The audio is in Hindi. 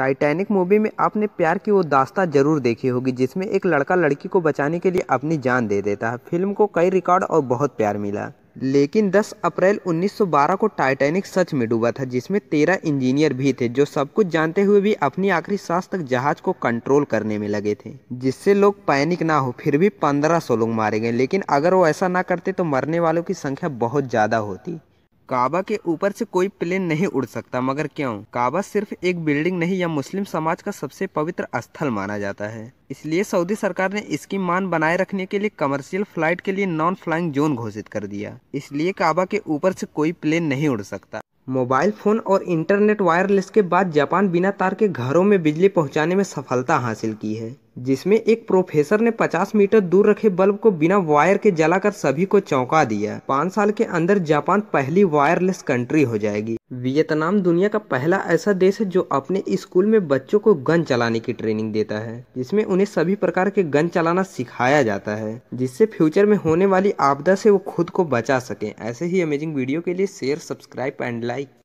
टाइटैनिक मूवी में आपने प्यार की वो दास्ता जरूर देखी होगी जिसमें एक लड़का लड़की को बचाने के लिए अपनी जान दे देता है फिल्म को कई रिकॉर्ड और बहुत प्यार मिला लेकिन 10 अप्रैल 1912 को टाइटैनिक सच में डूबा था जिसमें तेरह इंजीनियर भी थे जो सब कुछ जानते हुए भी अपनी आखिरी सांस तक जहाज को कंट्रोल करने में लगे थे जिससे लोग पैनिक ना हो फिर भी 1500 लोग मारे गए लेकिन अगर वो ऐसा ना करते तो मरने वालों की संख्या बहुत ज़्यादा होती काबा के ऊपर से कोई प्लेन नहीं उड़ सकता मगर क्यों काबा सिर्फ एक बिल्डिंग नहीं या मुस्लिम समाज का सबसे पवित्र स्थल माना जाता है इसलिए सऊदी सरकार ने इसकी मान बनाए रखने के लिए कमर्शियल फ्लाइट के लिए नॉन फ्लाइंग जोन घोषित कर दिया इसलिए काबा के ऊपर से कोई प्लेन नहीं उड़ सकता मोबाइल फोन और इंटरनेट वायरलेस के बाद जापान बिना तार के घरों में बिजली पहुंचाने में सफलता हासिल की है जिसमें एक प्रोफेसर ने 50 मीटर दूर रखे बल्ब को बिना वायर के जलाकर सभी को चौंका दिया पाँच साल के अंदर जापान पहली वायरलेस कंट्री हो जाएगी वियतनाम दुनिया का पहला ऐसा देश है जो अपने स्कूल में बच्चों को गन चलाने की ट्रेनिंग देता है जिसमें उन्हें सभी प्रकार के गन चलाना सिखाया जाता है जिससे फ्यूचर में होने वाली आपदा से वो खुद को बचा सके ऐसे ही अमेजिंग वीडियो के लिए शेयर सब्सक्राइब एंड लाइक